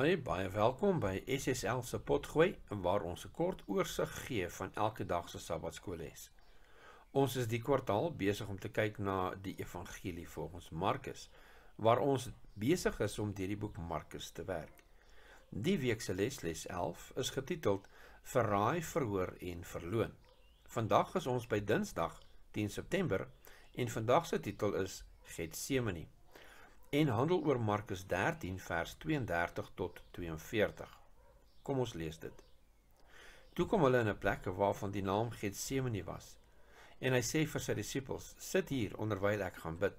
Hi, baie welkom by SSL se potgooi waar ons 'n kort oorsig gee van elke dag se Sabbatskooles. Ons is die kwartaal besig om te kyk na die evangelie volgens Markus waar ons besig is om deur die boek Markus te werk. Die week se les les 11 is getiteld Verraai, verhoor en verloon. Vandag is ons by Dinsdag 10 September en vandag se titel is Getsemane en handel oor Markus 13 vers 32 tot 42. Kom ons lees dit. Toe kom hulle in 'n plek waarvan die naam Getsemane was en hy sê vir sy disippels: "Sit hier onderwyl ek gaan bid."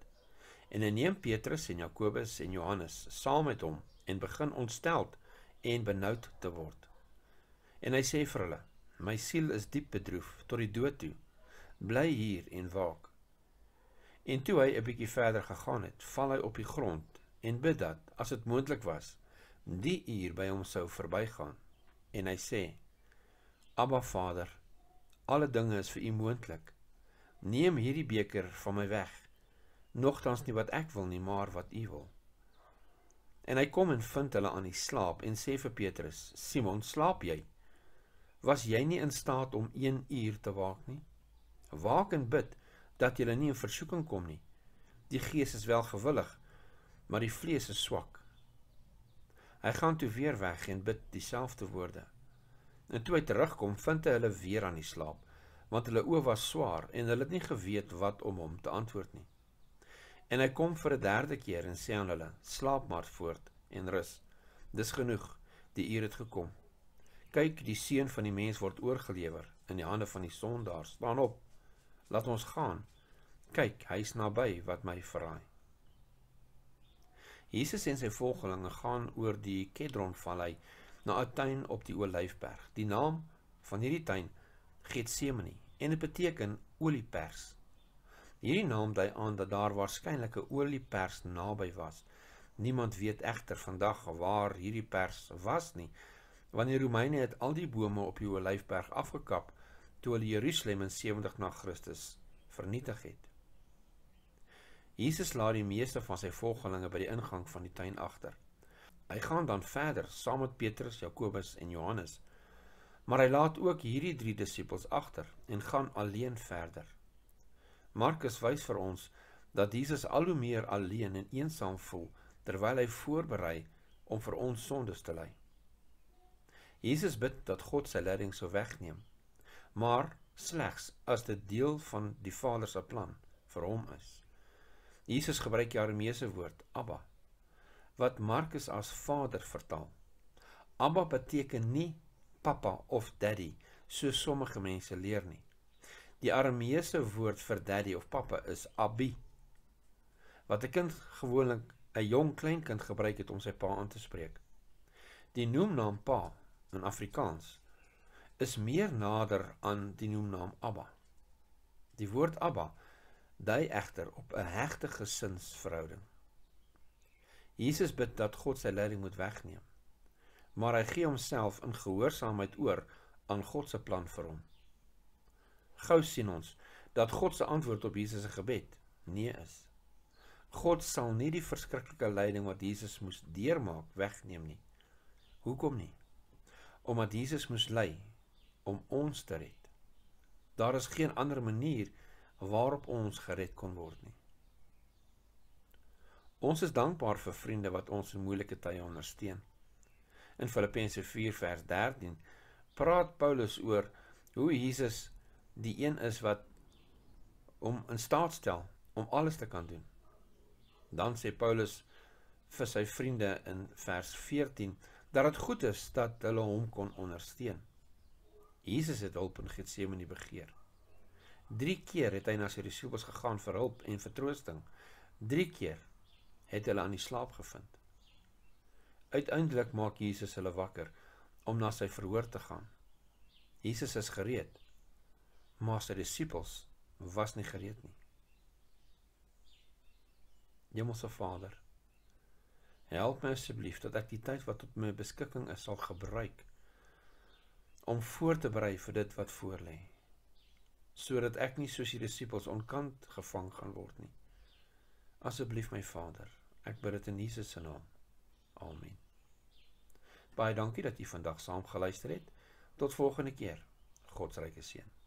En hy neem Petrus en Jakobus en Johannes saam met hom en begin ontsteld en benoud te word. En hy sê vir hulle: "My siel is diep bedroef tot die dood toe. Bly hier en waak." En toe hy 'n bietjie verder gegaan het, val hy op die grond en bid dat as dit moontlik was, die uur by hom sou verbygaan. En hy sê: "Abba Vader, alle dinge is vir U moontlik. Neem hierdie beker van my weg. Nogtans nie wat ek wil nie, maar wat U wil." En hy kom en vind hulle aan die slaap en sê vir Petrus: "Simon, slaap jy? Was jy nie in staat om 1 uur te waak nie? Waak en bid dat julle nie in versoeking kom nie. Die gees is wel gewillig, maar die vlees is swak. Hy gaan toe weer weg en bid dieselfde woorde. En toe hy terugkom, vind hy hulle weer aan die slaap, want hulle oë was swaar en hulle het nie geweet wat om hom te antwoord nie. En hy kom vir 'n derde keer en sê aan hulle: "Slaap maar voort en rus. Dis genoeg. Die uur het gekom." Kyk, die seun van die mens word oorgelewer in die hande van die sondaars. Staan op. Laat ons gaan. Kyk, hy's naby wat my verraai. Jesus en sy volgelinge gaan oor die Kedronvallei na 'n tuin op die Olyfberg. Die naam van hierdie tuin Getsemane en dit beteken oliepers. Hierdie naam dui aan dat daar waarskynlik 'n oliepers naby was. Niemand weet egter vandag waar hierdie pers was nie, want die Romeine het al die bome op die Olyfberg afgekap toe hulle Jerusalem in 70 na Christus vernietig het. Jesus laat die meeste van sy volgelinge by die ingang van die tuin agter. Hy gaan dan verder saam met Petrus, Jakobus en Johannes. Maar hy laat ook hierdie 3 disippels agter en gaan alleen verder. Markus wys vir ons dat Jesus al hoe meer alleen en eensaam voel terwyl hy voorberei om vir ons sondes te ly. Jesus bid dat God sy leiding sou wegneem maar slegs as dit deel van die Vader se plan vir hom is. Jesus gebruik die Aramese woord Abba wat Markus as Vader vertaal. Abba beteken nie pappa of daddy soos sommige mense leer nie. Die Aramese woord vir daddy of pappa is Abi wat 'n kind gewoonlik 'n jong klein kind gebruik het om sy pa aan te spreek. Die noemnaam pa in Afrikaans is meer nader aan die noemnaam Abba. Die woord Abba dui egter op 'n regte gesinsverhouding. Jesus bid dat God sy leiding moet wegneem, maar hy gee homself in gehoorsaamheid oor aan God se plan vir hom. Gou sien ons dat God se antwoord op Jesus se gebed nee is. God sal nie die verskriklike lyding wat Jesus moes deurmaak wegneem nie. Hoekom nie? Omdat Jesus moes ly om ons te red. Daar is geen ander manier waarop ons gered kon word nie. Ons is dankbaar vir vriende wat ons in moeilike tye ondersteun. In Filippense 4:13 praat Paulus oor hoe Jesus die een is wat om in staat stel om alles te kan doen. Dan sê Paulus vir sy vriende in vers 14 dat dit goed is dat hulle hom kon ondersteun. Jesus het hulp in Getsemane begeer. 3 keer het hy na sy disippels gegaan vir hulp en vertroosting. 3 keer het hulle aan die slaap gevind. Uiteindelik maak Jesus hulle wakker om na sy verhoor te gaan. Jesus is gereed, maar sy disippels was nie gereed nie. Hemelse Vader, help my asseblief dat ek die tyd wat op my beskikking is sal gebruik om voor te berei vir dit wat voor lê sodat ek nie soos die disippels onkant gevang gaan word nie asseblief my vader ek bid dit in Jesus se naam amen baie dankie dat u vandag saam geluister het tot volgende keer godsryke seën